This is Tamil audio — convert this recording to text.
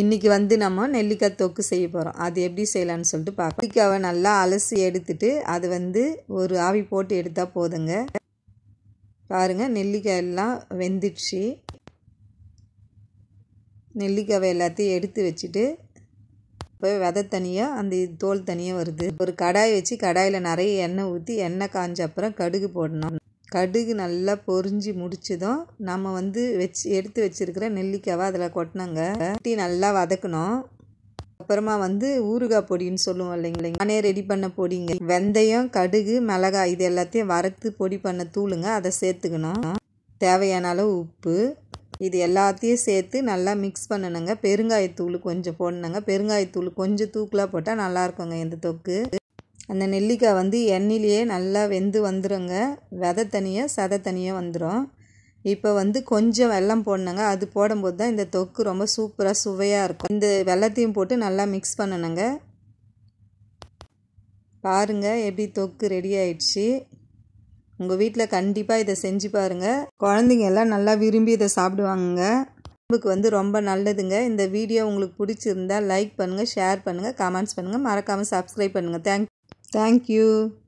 இன்றைக்கி வந்து நம்ம நெல்லிக்காய் தொக்கு செய்ய போகிறோம் அது எப்படி செய்யலான்னு சொல்லிட்டு பார்க்கலாம் நெல்லிக்காவை நல்லா அலசி எடுத்துட்டு அது வந்து ஒரு ஆவி போட்டு எடுத்தால் போதுங்க பாருங்கள் நெல்லிக்காய் எல்லாம் வெந்துடுச்சு நெல்லிக்காவை எல்லாத்தையும் எடுத்து வச்சுட்டு இப்போ விதை தனியாக அந்த தோல் தனியாக வருது ஒரு கடாய் வச்சு கடாயில் நிறைய எண்ணெய் ஊற்றி எண்ணெய் காஞ்ச அப்புறம் கடுகு போடணும் கடுகு நல்லா பொரிஞ்சு முடிச்சதும் நம்ம வந்து வச்சு எடுத்து வச்சுருக்கிற நெல்லிக்காவை அதில் கொட்டினங்க கட்டி நல்லா வதக்கணும் அப்புறமா வந்து ஊறுகாய் பொடின்னு சொல்லுவோம் இல்லைங்க இல்லைங்க நானே ரெடி பண்ண பொடிங்க வெந்தயம் கடுகு மிளகாய் இது எல்லாத்தையும் வறுத்து பொடி பண்ண தூளுங்க அதை சேர்த்துக்கணும் தேவையான அளவு உப்பு இது எல்லாத்தையும் சேர்த்து நல்லா மிக்ஸ் பண்ணணுங்க பெருங்காயத்தூள் கொஞ்சம் போடணுங்க பெருங்காயத்தூள் கொஞ்சம் தூக்கலாக போட்டால் நல்லாயிருக்குங்க இந்த தொக்கு அந்த நெல்லிக்காய் வந்து எண்ணெயிலேயே நல்லா வெந்து வந்துடுங்க வெதை தனியாக சதை தனியாக வந்துடும் இப்போ வந்து கொஞ்சம் வெள்ளம் போடணுங்க அது போடும்போது தான் இந்த தொக்கு ரொம்ப சூப்பராக சுவையாக இருக்கும் இந்த வெள்ளத்தையும் போட்டு நல்லா மிக்ஸ் பண்ணணுங்க பாருங்கள் எப்படி தொக்கு ரெடி ஆயிடுச்சு உங்கள் வீட்டில் கண்டிப்பாக இதை செஞ்சு பாருங்கள் குழந்தைங்க எல்லாம் நல்லா விரும்பி இதை சாப்பிடுவாங்க உடம்புக்கு வந்து ரொம்ப நல்லதுங்க இந்த வீடியோ உங்களுக்கு பிடிச்சிருந்தா லைக் பண்ணுங்கள் ஷேர் பண்ணுங்கள் கமெண்ட்ஸ் பண்ணுங்கள் மறக்காமல் சப்ஸ்கிரைப் பண்ணுங்கள் தேங்க் Thank you.